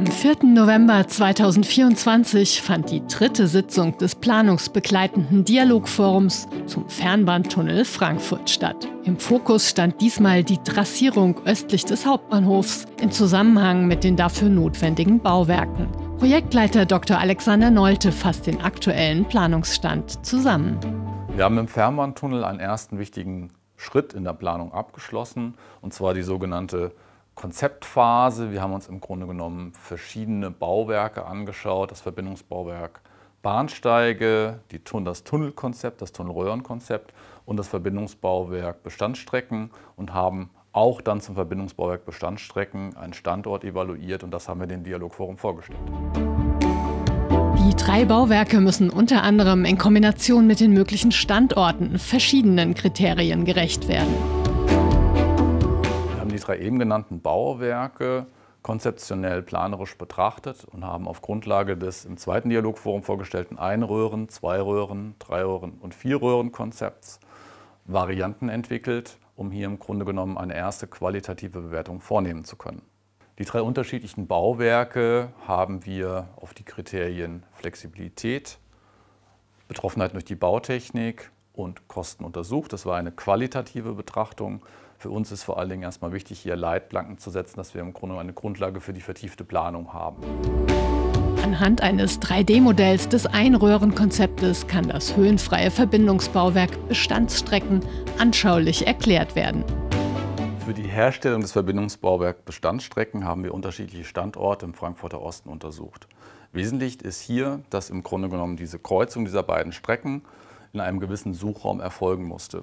Am 4. November 2024 fand die dritte Sitzung des planungsbegleitenden Dialogforums zum Fernbahntunnel Frankfurt statt. Im Fokus stand diesmal die Trassierung östlich des Hauptbahnhofs in Zusammenhang mit den dafür notwendigen Bauwerken. Projektleiter Dr. Alexander Nolte fasst den aktuellen Planungsstand zusammen. Wir haben im Fernbahntunnel einen ersten wichtigen Schritt in der Planung abgeschlossen, und zwar die sogenannte Konzeptphase. Wir haben uns im Grunde genommen verschiedene Bauwerke angeschaut, das Verbindungsbauwerk Bahnsteige, die, das Tunnelkonzept, das Tunnelröhrenkonzept und das Verbindungsbauwerk Bestandstrecken und haben auch dann zum Verbindungsbauwerk Bestandstrecken einen Standort evaluiert und das haben wir dem Dialogforum vorgestellt. Die drei Bauwerke müssen unter anderem in Kombination mit den möglichen Standorten verschiedenen Kriterien gerecht werden drei eben genannten Bauwerke konzeptionell planerisch betrachtet und haben auf Grundlage des im zweiten Dialogforum vorgestellten Einröhren, Zweiröhren, Dreiröhren und Vierröhren-Konzepts Varianten entwickelt, um hier im Grunde genommen eine erste qualitative Bewertung vornehmen zu können. Die drei unterschiedlichen Bauwerke haben wir auf die Kriterien Flexibilität, Betroffenheit durch die Bautechnik und Kosten untersucht. Das war eine qualitative Betrachtung. Für uns ist vor allen Dingen erstmal wichtig, hier Leitplanken zu setzen, dass wir im Grunde eine Grundlage für die vertiefte Planung haben. Anhand eines 3D-Modells des Einröhrenkonzeptes kann das höhenfreie Verbindungsbauwerk Bestandsstrecken anschaulich erklärt werden. Für die Herstellung des Verbindungsbauwerks Bestandsstrecken haben wir unterschiedliche Standorte im Frankfurter Osten untersucht. Wesentlich ist hier, dass im Grunde genommen diese Kreuzung dieser beiden Strecken in einem gewissen Suchraum erfolgen musste.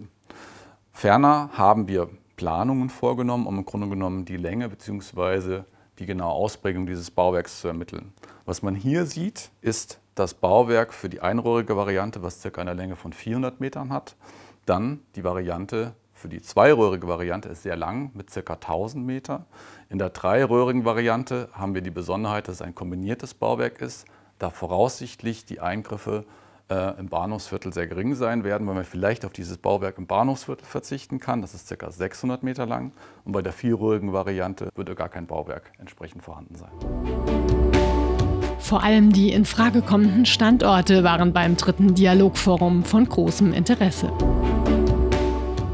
Ferner haben wir Planungen vorgenommen, um im Grunde genommen die Länge bzw. die genaue Ausprägung dieses Bauwerks zu ermitteln. Was man hier sieht, ist das Bauwerk für die einrohrige Variante, was circa eine Länge von 400 Metern hat. Dann die Variante für die zweiröhrige Variante ist sehr lang mit circa 1000 Meter. In der dreiröhrigen Variante haben wir die Besonderheit, dass es ein kombiniertes Bauwerk ist, da voraussichtlich die Eingriffe äh, im Bahnhofsviertel sehr gering sein werden, weil man vielleicht auf dieses Bauwerk im Bahnhofsviertel verzichten kann. Das ist ca. 600 Meter lang. Und bei der vierröhrigen Variante würde gar kein Bauwerk entsprechend vorhanden sein. Vor allem die in Frage kommenden Standorte waren beim dritten Dialogforum von großem Interesse.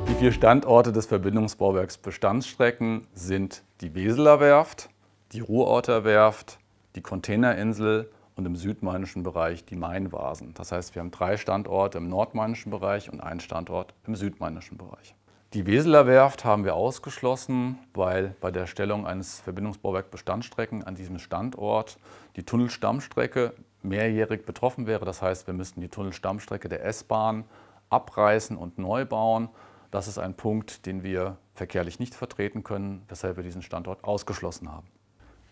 Die vier Standorte des Verbindungsbauwerks Bestandsstrecken sind die Weseler Werft, die Ruhrorter Werft, die Containerinsel und im südmainischen Bereich die Mainvasen. Das heißt, wir haben drei Standorte im nordmainischen Bereich und einen Standort im südmainischen Bereich. Die Weseler Werft haben wir ausgeschlossen, weil bei der Stellung eines Verbindungsbauwerks Bestandstrecken an diesem Standort die Tunnelstammstrecke mehrjährig betroffen wäre. Das heißt, wir müssten die Tunnelstammstrecke der S-Bahn abreißen und neu bauen. Das ist ein Punkt, den wir verkehrlich nicht vertreten können, weshalb wir diesen Standort ausgeschlossen haben.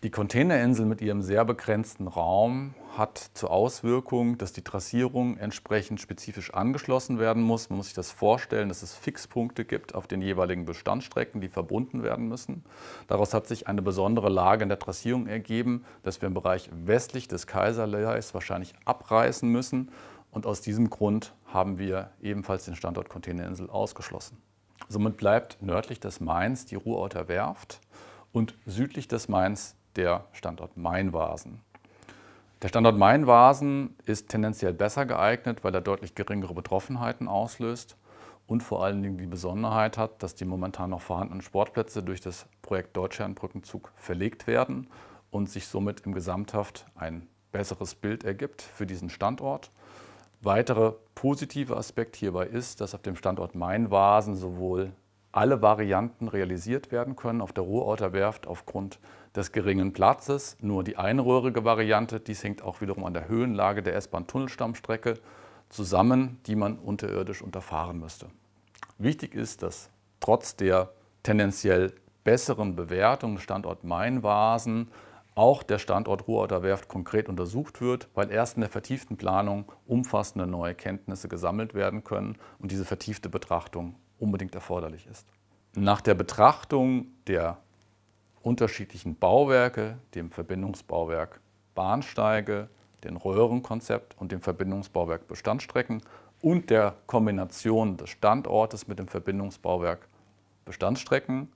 Die Containerinsel mit ihrem sehr begrenzten Raum hat zur Auswirkung, dass die Trassierung entsprechend spezifisch angeschlossen werden muss. Man muss sich das vorstellen, dass es Fixpunkte gibt auf den jeweiligen Bestandsstrecken, die verbunden werden müssen. Daraus hat sich eine besondere Lage in der Trassierung ergeben, dass wir im Bereich westlich des Kaiserleichs wahrscheinlich abreißen müssen. Und aus diesem Grund haben wir ebenfalls den Standort Containerinsel ausgeschlossen. Somit bleibt nördlich des Mains die Ruhrorter Werft und südlich des Mains der Standort Mainvasen. Der Standort Mainvasen ist tendenziell besser geeignet, weil er deutlich geringere Betroffenheiten auslöst und vor allen Dingen die Besonderheit hat, dass die momentan noch vorhandenen Sportplätze durch das Projekt Deutschlandbrückenzug verlegt werden und sich somit im Gesamthaft ein besseres Bild ergibt für diesen Standort. Weiterer positiver Aspekt hierbei ist, dass auf dem Standort Mainvasen sowohl alle Varianten realisiert werden können auf der Ruhrorter Werft aufgrund des geringen Platzes. Nur die einröhrige Variante, dies hängt auch wiederum an der Höhenlage der S-Bahn-Tunnelstammstrecke zusammen, die man unterirdisch unterfahren müsste. Wichtig ist, dass trotz der tendenziell besseren Bewertung Standort Mainvasen auch der Standort Ruhrorter Werft konkret untersucht wird, weil erst in der vertieften Planung umfassende neue Kenntnisse gesammelt werden können und diese vertiefte Betrachtung unbedingt erforderlich ist. Nach der Betrachtung der unterschiedlichen Bauwerke, dem Verbindungsbauwerk Bahnsteige, den Röhrenkonzept und dem Verbindungsbauwerk Bestandstrecken und der Kombination des Standortes mit dem Verbindungsbauwerk Bestandstrecken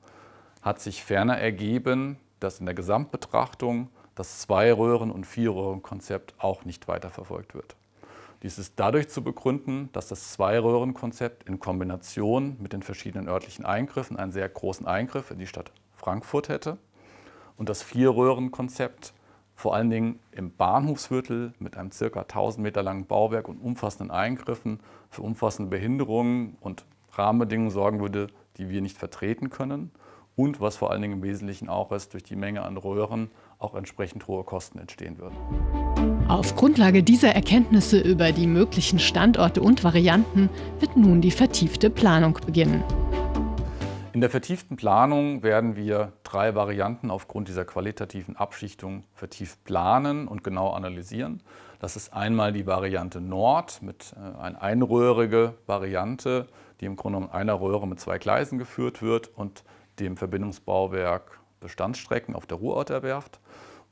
hat sich ferner ergeben, dass in der Gesamtbetrachtung das Zwei-Röhren- und Vier-Röhren-Konzept auch nicht weiterverfolgt wird. Dies ist dadurch zu begründen, dass das Zweiröhrenkonzept in Kombination mit den verschiedenen örtlichen Eingriffen einen sehr großen Eingriff in die Stadt Frankfurt hätte und das Vierröhrenkonzept vor allen Dingen im Bahnhofsviertel mit einem ca. 1000 Meter langen Bauwerk und umfassenden Eingriffen für umfassende Behinderungen und Rahmenbedingungen sorgen würde, die wir nicht vertreten können und was vor allen Dingen im Wesentlichen auch ist, durch die Menge an Röhren auch entsprechend hohe Kosten entstehen würden. Auf Grundlage dieser Erkenntnisse über die möglichen Standorte und Varianten wird nun die vertiefte Planung beginnen. In der vertieften Planung werden wir drei Varianten aufgrund dieser qualitativen Abschichtung vertieft planen und genau analysieren. Das ist einmal die Variante Nord mit äh, einer einröhrige Variante, die im Grunde mit einer Röhre mit zwei Gleisen geführt wird und dem Verbindungsbauwerk Bestandsstrecken auf der Ruhrorter Werft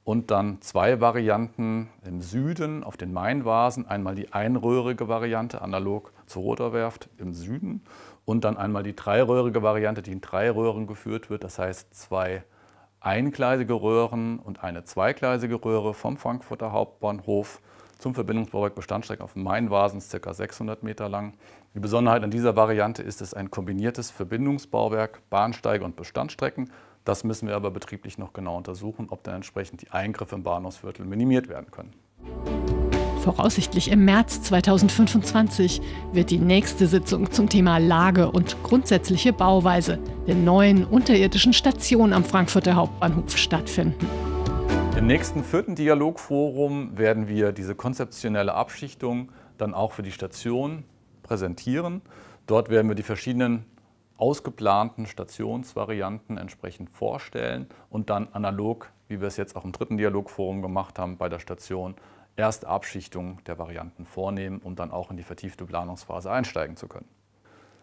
und dann zwei Varianten im Süden auf den Mainvasen. Einmal die einröhrige Variante, analog zur Rotorwerft im Süden und dann einmal die dreiröhrige Variante, die in drei Röhren geführt wird. Das heißt zwei eingleisige Röhren und eine zweigleisige Röhre vom Frankfurter Hauptbahnhof zum Verbindungsbauwerk Bestandsteig auf Mainvasen, ca. 600 Meter lang. Die Besonderheit an dieser Variante ist es ein kombiniertes Verbindungsbauwerk, Bahnsteige und Bestandstrecken das müssen wir aber betrieblich noch genau untersuchen, ob dann entsprechend die Eingriffe im Bahnhofsviertel minimiert werden können. Voraussichtlich im März 2025 wird die nächste Sitzung zum Thema Lage und grundsätzliche Bauweise der neuen unterirdischen Station am Frankfurter Hauptbahnhof stattfinden. Im nächsten vierten Dialogforum werden wir diese konzeptionelle Abschichtung dann auch für die Station präsentieren. Dort werden wir die verschiedenen ausgeplanten Stationsvarianten entsprechend vorstellen und dann analog, wie wir es jetzt auch im dritten Dialogforum gemacht haben, bei der Station erst Abschichtung der Varianten vornehmen, um dann auch in die vertiefte Planungsphase einsteigen zu können.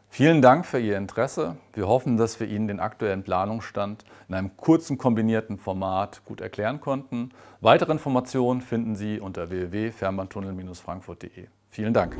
Vielen Dank für Ihr Interesse. Wir hoffen, dass wir Ihnen den aktuellen Planungsstand in einem kurzen kombinierten Format gut erklären konnten. Weitere Informationen finden Sie unter www.fernbahntunnel-frankfurt.de. Vielen Dank.